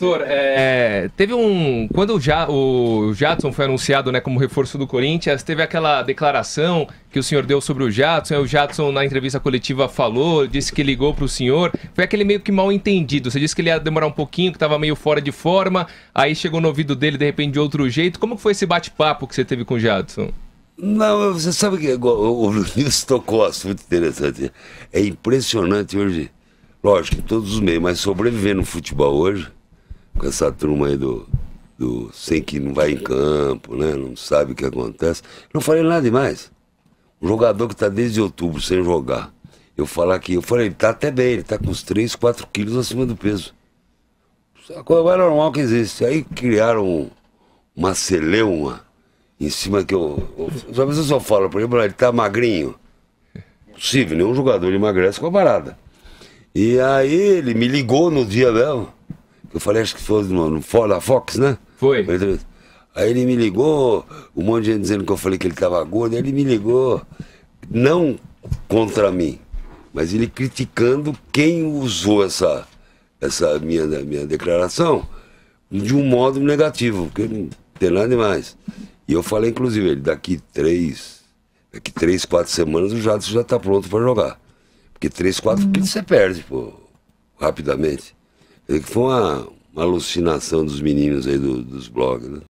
Pastor, é, é, teve um. Quando o, ja, o Jadson foi anunciado né, como reforço do Corinthians, teve aquela declaração que o senhor deu sobre o Jadson. O Jadson, na entrevista coletiva, falou, disse que ligou para o senhor. Foi aquele meio que mal entendido. Você disse que ele ia demorar um pouquinho, que estava meio fora de forma. Aí chegou no ouvido dele, de repente, de outro jeito. Como foi esse bate-papo que você teve com o Jadson? Não, você sabe que o Luiz tocou um assunto interessante. É impressionante hoje. Lógico que todos os meios, mas sobreviver no futebol hoje com essa turma aí do, do sem que não vai em campo, né? Não sabe o que acontece. Não falei nada demais. Um jogador que está desde outubro sem jogar. Eu falar que eu falei, ele tá até bem, ele tá com uns 3, 4 quilos acima do peso. É a coisa mais normal que existe. Aí criaram uma celeuma em cima que eu. Só pessoa só fala, por exemplo, ele tá magrinho. Possível, nenhum jogador emagrece com a parada. E aí ele me ligou no dia mesmo. Eu falei, acho que foi no, na Fox, né? Foi. Aí ele me ligou, um monte de gente dizendo que eu falei que ele tava gordo, ele me ligou, não contra mim, mas ele criticando quem usou essa, essa minha, minha declaração de um modo negativo, porque não tem nada demais. E eu falei, inclusive, ele, daqui três, daqui três, quatro semanas o Jadson já tá pronto para jogar. Porque três, quatro hum. você perde, pô, rapidamente. É que foi uma, uma alucinação dos meninos aí do, dos blogs, né?